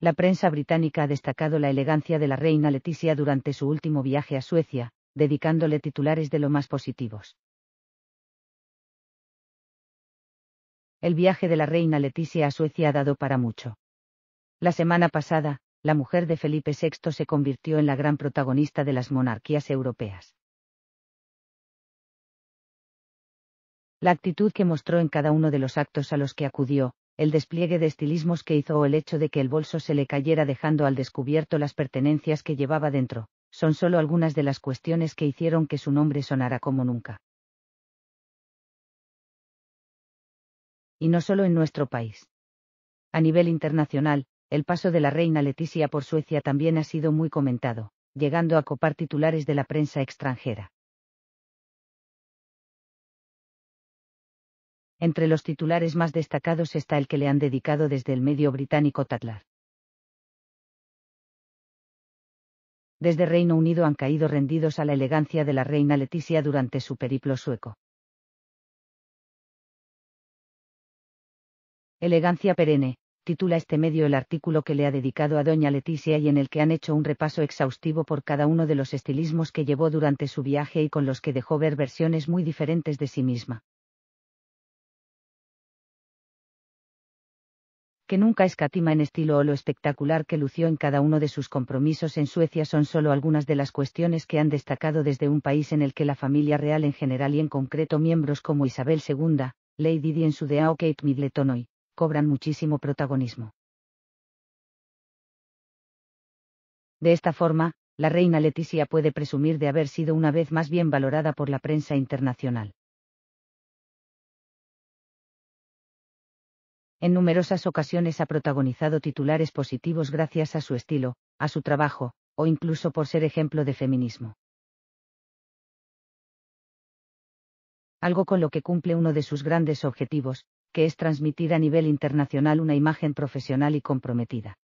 La prensa británica ha destacado la elegancia de la reina Leticia durante su último viaje a Suecia, dedicándole titulares de lo más positivos. El viaje de la reina Leticia a Suecia ha dado para mucho. La semana pasada, la mujer de Felipe VI se convirtió en la gran protagonista de las monarquías europeas. La actitud que mostró en cada uno de los actos a los que acudió, el despliegue de estilismos que hizo o el hecho de que el bolso se le cayera dejando al descubierto las pertenencias que llevaba dentro, son solo algunas de las cuestiones que hicieron que su nombre sonara como nunca. Y no solo en nuestro país. A nivel internacional, el paso de la reina Leticia por Suecia también ha sido muy comentado, llegando a copar titulares de la prensa extranjera. Entre los titulares más destacados está el que le han dedicado desde el medio británico Tatlar. Desde Reino Unido han caído rendidos a la elegancia de la reina Leticia durante su periplo sueco. Elegancia perenne, titula este medio el artículo que le ha dedicado a doña Leticia y en el que han hecho un repaso exhaustivo por cada uno de los estilismos que llevó durante su viaje y con los que dejó ver versiones muy diferentes de sí misma. que nunca escatima en estilo o lo espectacular que lució en cada uno de sus compromisos en Suecia son solo algunas de las cuestiones que han destacado desde un país en el que la familia real en general y en concreto miembros como Isabel II, Lady Di en su DEA o Kate Middleton cobran muchísimo protagonismo. De esta forma, la reina Leticia puede presumir de haber sido una vez más bien valorada por la prensa internacional. En numerosas ocasiones ha protagonizado titulares positivos gracias a su estilo, a su trabajo, o incluso por ser ejemplo de feminismo. Algo con lo que cumple uno de sus grandes objetivos, que es transmitir a nivel internacional una imagen profesional y comprometida.